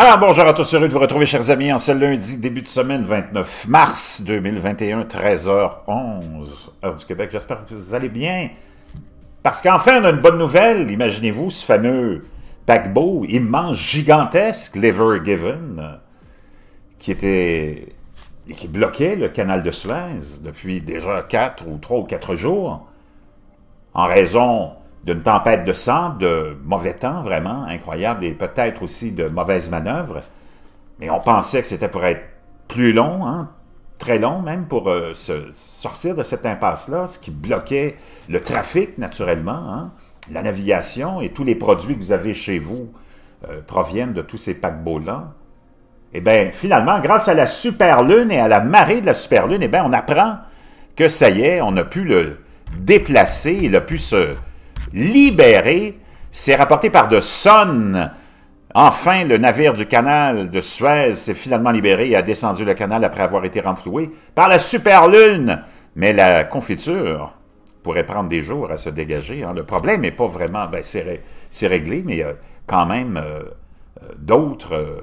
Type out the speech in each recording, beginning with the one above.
Alors, bonjour à tous, heureux de vous retrouver, chers amis, en ce lundi, début de semaine, 29 mars 2021, 13h11, heure du Québec. J'espère que vous allez bien. Parce qu'enfin, on a une bonne nouvelle. Imaginez-vous ce fameux paquebot immense, gigantesque, Liver Given, qui était. qui bloquait le canal de Suez depuis déjà 4 ou 3 ou 4 jours, en raison d'une tempête de sable, de mauvais temps vraiment incroyable et peut-être aussi de mauvaises manœuvres. Mais on pensait que c'était pour être plus long, hein, très long même, pour euh, se sortir de cette impasse-là, ce qui bloquait le trafic naturellement, hein. la navigation et tous les produits que vous avez chez vous euh, proviennent de tous ces paquebots-là. Eh bien, finalement, grâce à la superlune et à la marée de la superlune, eh bien, on apprend que ça y est, on a pu le déplacer, il a pu se libéré, c'est rapporté par de « son ». Enfin, le navire du canal de Suez s'est finalement libéré et a descendu le canal après avoir été renfloué par la superlune. Mais la confiture pourrait prendre des jours à se dégager. Hein. Le problème n'est pas vraiment... Ben, c'est réglé, mais il y a quand même euh, euh, d'autres... Euh,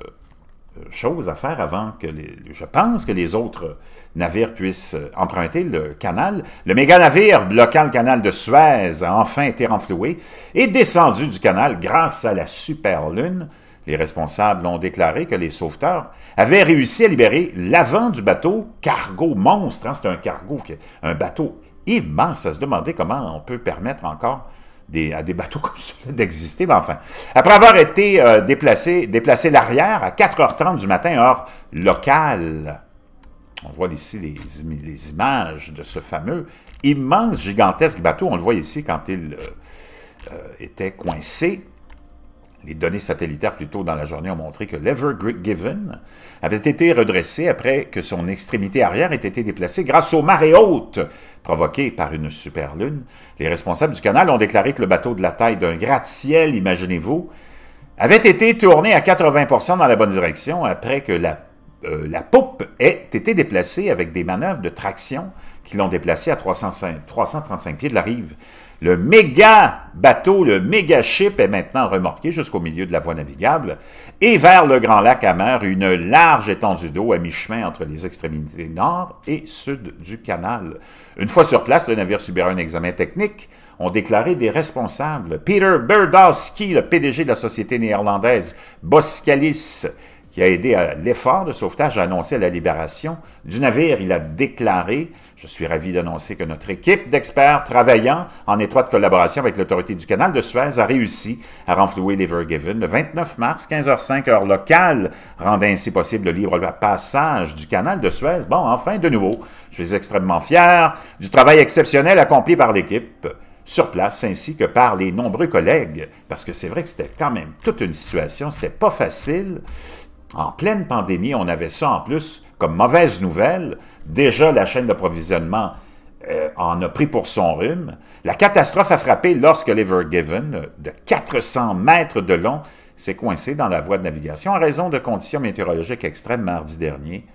chose à faire avant que, je pense, que les autres navires puissent euh, emprunter le canal. Le méga-navire bloquant le canal de Suez a enfin été renfloué et descendu du canal grâce à la super lune. Les responsables ont déclaré que les sauveteurs avaient réussi à libérer l'avant du bateau, cargo monstre, hein. c'est un cargo, un bateau immense, Ça se demandait comment on peut permettre encore à des bateaux comme ceux-là d'exister. Mais enfin, après avoir été euh, déplacé, déplacé l'arrière à 4h30 du matin, heure locale, on voit ici les, images de ce fameux immense, gigantesque bateau. On le voit ici quand il euh, euh, était coincé les données satellitaires plus tôt dans la journée ont montré que l'Ever-Given avait été redressé après que son extrémité arrière ait été déplacée grâce aux marées hautes provoquées par une superlune. Les responsables du canal ont déclaré que le bateau de la taille d'un gratte-ciel, imaginez-vous, avait été tourné à 80 dans la bonne direction après que la, euh, la poupe ait été déplacée avec des manœuvres de traction qui l'ont déplacé à 335 pieds de la rive. Le méga bateau, le méga ship est maintenant remorqué jusqu'au milieu de la voie navigable et vers le Grand Lac mer, une large étendue d'eau à mi-chemin entre les extrémités nord et sud du canal. Une fois sur place, le navire subira un examen technique ont déclaré des responsables. Peter Berdowski, le PDG de la société néerlandaise Boskalis, qui a aidé à l'effort de sauvetage, a annoncé la libération du navire. Il a déclaré « Je suis ravi d'annoncer que notre équipe d'experts travaillant en étroite collaboration avec l'autorité du canal de Suez a réussi à renflouer Given le 29 mars, 15h05 heure locale, rendant ainsi possible le libre passage du canal de Suez. » Bon, enfin, de nouveau, je suis extrêmement fier du travail exceptionnel accompli par l'équipe sur place ainsi que par les nombreux collègues, parce que c'est vrai que c'était quand même toute une situation, c'était pas facile. En pleine pandémie, on avait ça en plus comme mauvaise nouvelle. Déjà, la chaîne d'approvisionnement euh, en a pris pour son rhume. La catastrophe a frappé lorsque Given, de 400 mètres de long, s'est coincé dans la voie de navigation en raison de conditions météorologiques extrêmes mardi dernier.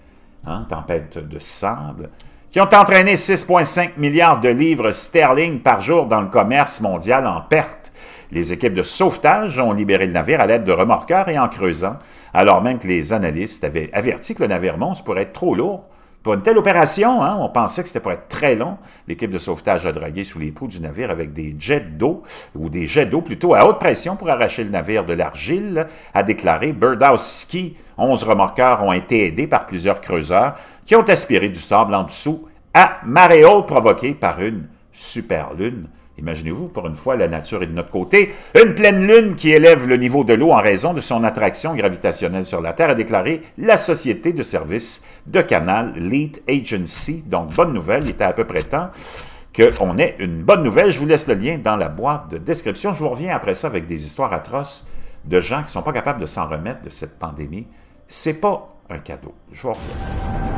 Hein, tempête de sable, qui ont entraîné 6,5 milliards de livres sterling par jour dans le commerce mondial en perte. Les équipes de sauvetage ont libéré le navire à l'aide de remorqueurs et en creusant, alors même que les analystes avaient averti que le navire monstre pourrait être trop lourd pour une telle opération, hein, on pensait que c'était pour être très long. L'équipe de sauvetage a dragué sous les poux du navire avec des jets d'eau, ou des jets d'eau plutôt à haute pression pour arracher le navire de l'argile, a déclaré Burdowski. Ski. Onze remorqueurs ont été aidés par plusieurs creuseurs qui ont aspiré du sable en dessous à marée haute provoquée par une superlune. Imaginez-vous, pour une fois, la nature est de notre côté. Une pleine lune qui élève le niveau de l'eau en raison de son attraction gravitationnelle sur la Terre a déclaré la société de services de canal Lead Agency. Donc, bonne nouvelle, il est à peu près temps qu'on ait une bonne nouvelle. Je vous laisse le lien dans la boîte de description. Je vous reviens après ça avec des histoires atroces de gens qui ne sont pas capables de s'en remettre de cette pandémie. C'est pas un cadeau. Je vous reviens.